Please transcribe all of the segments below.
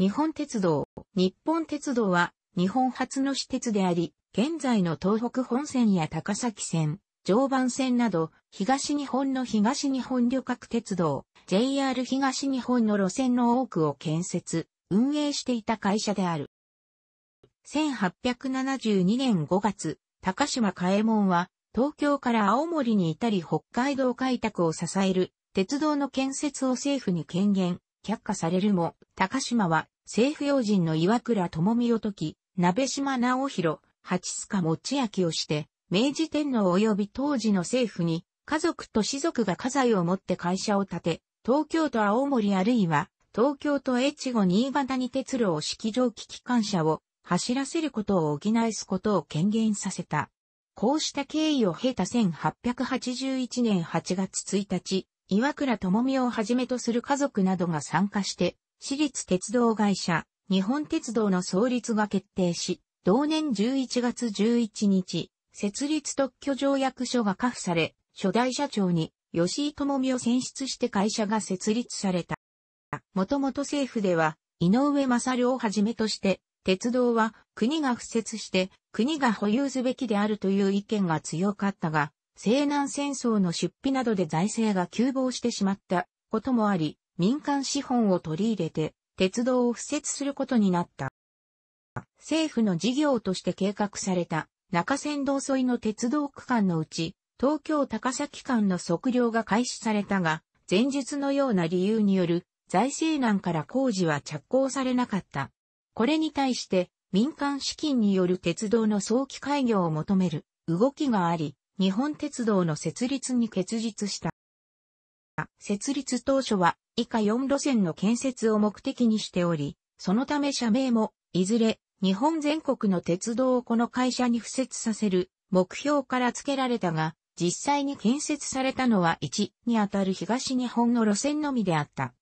日本鉄道。日本鉄道は日本初の私鉄であり、現在の東北本線や高崎線、常磐線など、東日本の東日本旅客鉄道、JR 東日本の路線の多くを建設、運営していた会社である。1872年5月、高島嘉右衛門は、東京から青森に至り北海道開拓を支える鉄道の建設を政府に権限、却下されるも、高島は政府要人の岩倉智美を解き、鍋島直弘、八須賀持明をして、明治天皇及び当時の政府に、家族と士族が家財を持って会社を建て、東京都青森あるいは、東京都越後新潟に鉄路を式場機機関車を走らせることを補いすことを権限させた。こうした経緯を経た1881年8月1日、岩倉智美をはじめとする家族などが参加して、私立鉄道会社、日本鉄道の創立が決定し、同年11月11日、設立特許条約書が可付され、初代社長に吉井智美を選出して会社が設立された。もともと政府では、井上正良をはじめとして、鉄道は国が付設して国が保有すべきであるという意見が強かったが、西南戦争の出費などで財政が急防してしまったこともあり、民間資本を取り入れて、鉄道を敷設することになった。政府の事業として計画された中山道沿いの鉄道区間のうち、東京高崎間の測量が開始されたが、前述のような理由による財政難から工事は着工されなかった。これに対して民間資金による鉄道の早期開業を求める動きがあり、日本鉄道の設立に結実した。設立当初は以下4路線の建設を目的にしており、そのため社名も、いずれ、日本全国の鉄道をこの会社に付設させる目標から付けられたが、実際に建設されたのは1にあたる東日本の路線のみであった。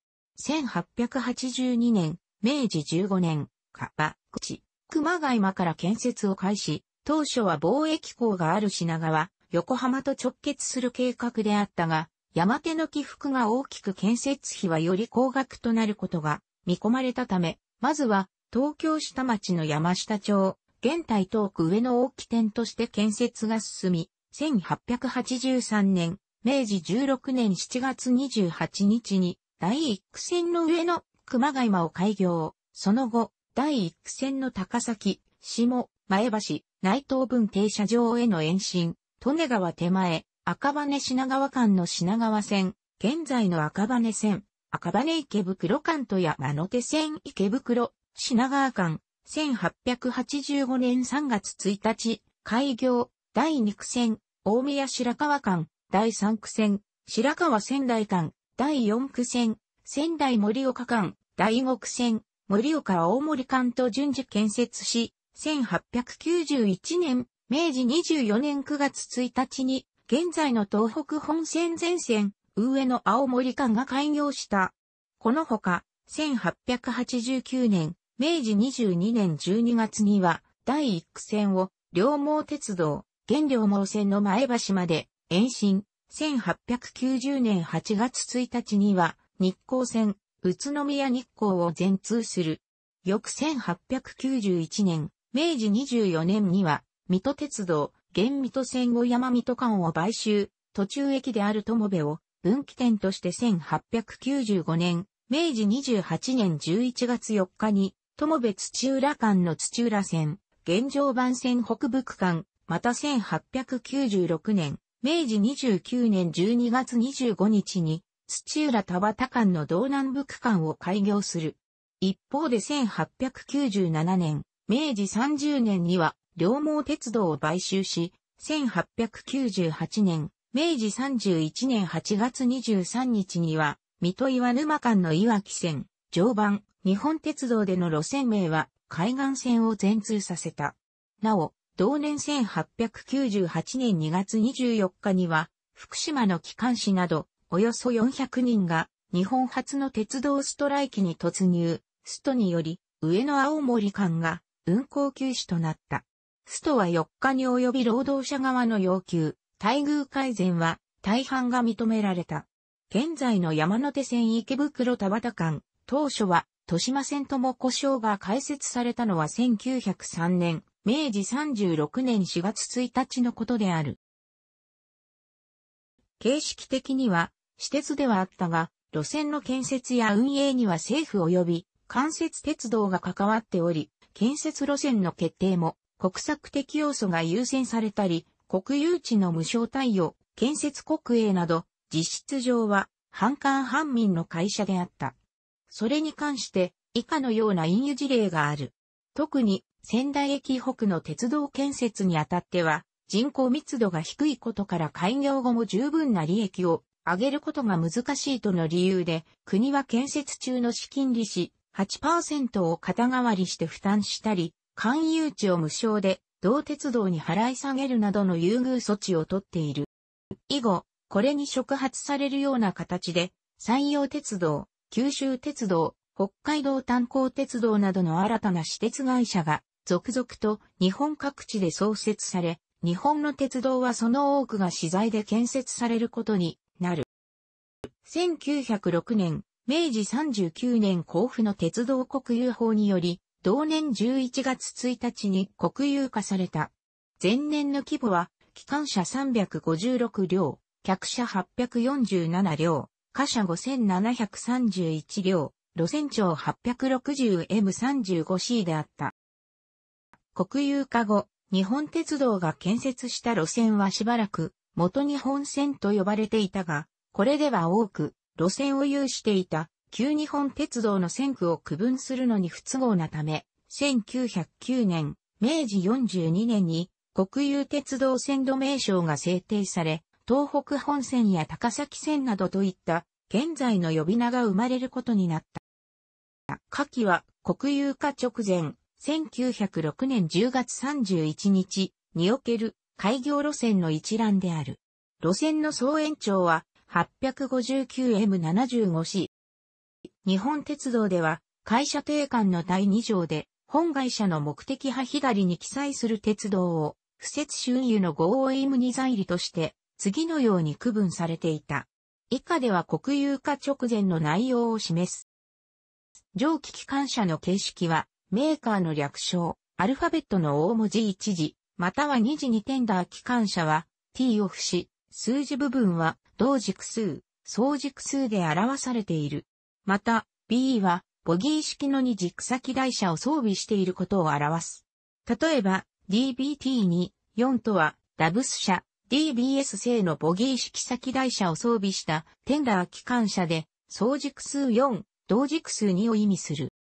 1882年、明治15年、かば、口、熊谷間から建設を開始、当初は貿易港がある品川、横浜と直結する計画であったが、山手の起伏が大きく建設費はより高額となることが見込まれたため、まずは東京下町の山下町、現代遠く上の大き点として建設が進み、1883年、明治16年7月28日に第一区線の上の熊谷間を開業。その後、第一区線の高崎、下、前橋、内東分停車場への延伸、利根川手前、赤羽品川間の品川線、現在の赤羽線、赤羽池袋間と山手線池袋、品川間、1885年3月1日、開業、第2区線、大宮白川間、第3区線、白川仙台間、第4区線、仙台盛岡間、第5区線、盛岡大森間と順次建設し、1891年、明治24年9月1日に現在の東北本線全線、上野青森間が開業した。このほか、1889年、明治22年12月には、第1区線を、両毛鉄道、現両毛線の前橋まで、延伸。1890年8月1日には、日光線、宇都宮日光を全通する。翌1891年、明治24年には、水戸鉄道、現水戸線を山水戸間を買収、途中駅である友部を分岐点として1895年、明治28年11月4日に、友部土浦間の土浦線、現状版線北部区間、また1896年、明治29年12月25日に、土浦田畑間の道南部区間を開業する。一方で1897年、明治30年には両毛鉄道を買収し、1898年、明治31年8月23日には、水戸岩沼間の岩木線、常磐、日本鉄道での路線名は海岸線を全通させた。なお、同年1898年2月24日には、福島の機関士など、およそ400人が、日本初の鉄道ストライキに突入、ストにより、上野青森間が運行休止となった。ストは4日に及び労働者側の要求、待遇改善は大半が認められた。現在の山手線池袋田端間、当初は豊島線とも故障が開設されたのは1903年、明治36年4月1日のことである。形式的には、私鉄ではあったが、路線の建設や運営には政府及び、関節鉄道が関わっており、建設路線の決定も国策的要素が優先されたり、国有地の無償貸与、建設国営など、実質上は、半官半民の会社であった。それに関して、以下のような引誘事例がある。特に、仙台駅北の鉄道建設にあたっては、人口密度が低いことから開業後も十分な利益を上げることが難しいとの理由で、国は建設中の資金利子8%を肩代わりして負担したり、勧誘地を無償で、同鉄道に払い下げるなどの優遇措置をとっている。以後、これに触発されるような形で、山陽鉄道、九州鉄道、北海道炭鉱鉄道などの新たな私鉄会社が続々と日本各地で創設され、日本の鉄道はその多くが資材で建設されることになる。1906年、明治39年交付の鉄道国有法により、同年11月1日に国有化された。前年の規模は、機関車356両、客車847両、貨車5731両、路線長 860M35C であった。国有化後、日本鉄道が建設した路線はしばらく、元日本線と呼ばれていたが、これでは多く、路線を有していた旧日本鉄道の線区を区分するのに不都合なため、1909年、明治42年に国有鉄道線路名称が制定され、東北本線や高崎線などといった現在の呼び名が生まれることになった。下記は国有化直前、1906年10月31日における開業路線の一覧である。路線の総延長は 859M75C 日本鉄道では、会社定款の第2条で、本会社の目的派左に記載する鉄道を、不設収入の合 o 無に在理として、次のように区分されていた。以下では国有化直前の内容を示す。蒸気機関車の形式は、メーカーの略称、アルファベットの大文字1字、または2字にテンダー機関車は、t を付し、数字部分は、同軸数、総軸数で表されている。また、B は、ボギー式の二軸先台車を装備していることを表す。例えば、DBT2、4とは、ダブス車、DBS 製のボギー式先台車を装備したテンダー機関車で、総軸数4、同軸数2を意味する。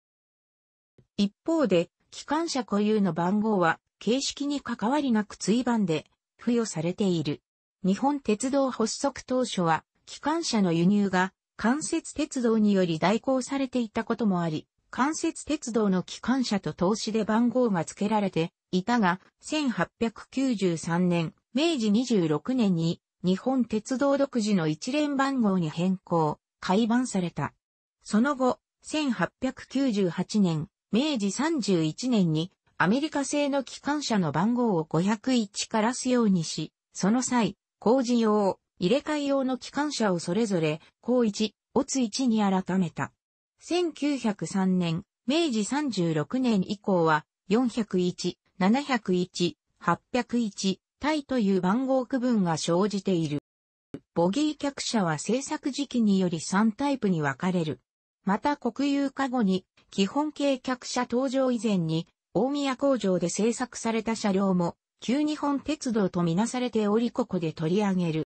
一方で、機関車固有の番号は、形式に関わりなく追番で、付与されている。日本鉄道発足当初は、機関車の輸入が関節鉄道により代行されていたこともあり、関節鉄道の機関車と投資で番号が付けられていたが、1893年、明治26年に日本鉄道独自の一連番号に変更、改版された。その後、1898年、明治31年にアメリカ製の機関車の番号を501からすようにし、その際、工事用、入れ替え用の機関車をそれぞれ、高一、オツ1に改めた。1903年、明治36年以降は、401、701、801イという番号区分が生じている。ボギー客車は製作時期により3タイプに分かれる。また国有化後に基本形客車登場以前に大宮工場で製作された車両も旧日本鉄道とみなされておりここで取り上げる。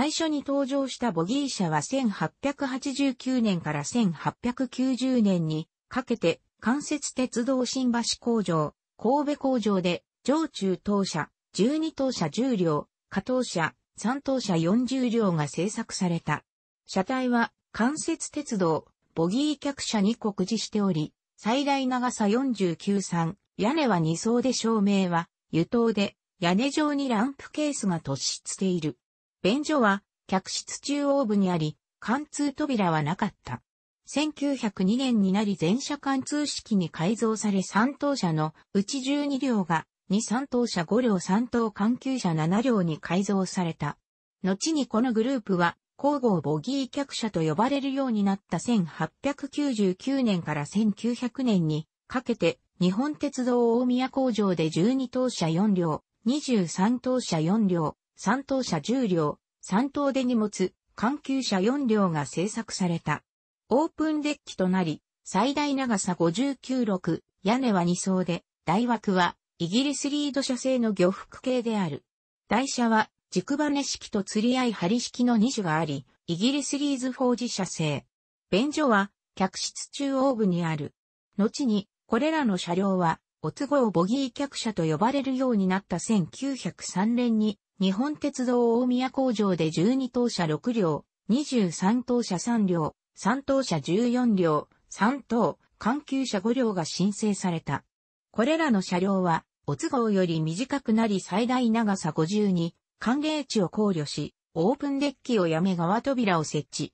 最初に登場したボギー車は1889年から1890年にかけて関節鉄道新橋工場、神戸工場で上中等車、12等車10両、下等車、3等車40両が製作された。車体は関節鉄道、ボギー客車に告示しており、最大長さ49三、屋根は2層で照明は、油灯で、屋根上にランプケースが突出している。便所は客室中央部にあり、貫通扉はなかった。1902年になり全車貫通式に改造され3等車のうち12両が2、3等車5両3等関球車7両に改造された。後にこのグループは、交互ボギー客車と呼ばれるようになった1899年から1900年にかけて、日本鉄道大宮工場で12等車4両、23等車4両、三等車十両、三等で荷物、換急車四両が製作された。オープンデッキとなり、最大長さ59六、屋根は2層で、大枠はイギリスリード車製の漁服系である。台車は軸羽式と釣り合い針式の二種があり、イギリスリーズフォージ社製。便所は客室中央部にある。後に、これらの車両は、お都合ボギー客車と呼ばれるようになった1903年に日本鉄道大宮工場で12等車6両、23等車3両、3等車14両、3等、環球車5両が申請された。これらの車両は、お都合より短くなり最大長さ52、寒冷地を考慮し、オープンデッキをやめ側扉を設置。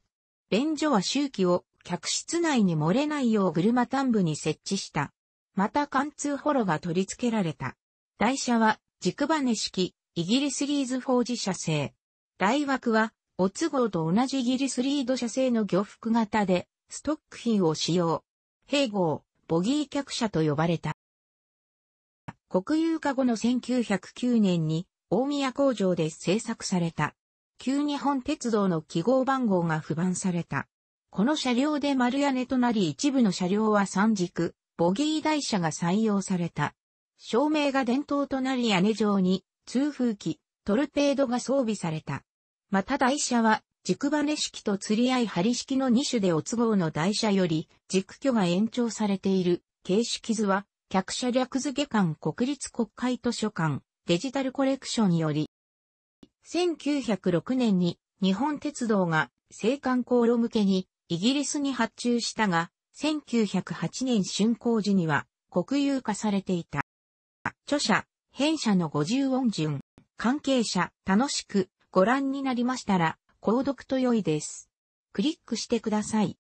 便所は周期を客室内に漏れないよう車端部に設置した。また貫通ホロが取り付けられた。台車は軸バネ式イギリスリーズフォージ社製。大枠は、オツ号と同じイギリスリード社製の漁服型で、ストック品を使用。併号、ボギー客車と呼ばれた。国有化後の1909年に、大宮工場で製作された。旧日本鉄道の記号番号が不番された。この車両で丸屋根となり一部の車両は三軸、ボギー台車が採用された。照明が伝統となり屋根状に通風機、トルペードが装備された。また台車は、軸バネ式と釣り合い針式の2種でお都合の台車より、軸距が延長されている、形式図は、客車略図下館国立国会図書館、デジタルコレクションより、1906年に日本鉄道が青函航路向けにイギリスに発注したが、1908年竣工時には国有化されていた。著者、弊社の50音順、関係者、楽しくご覧になりましたら、購読と良いです。クリックしてください。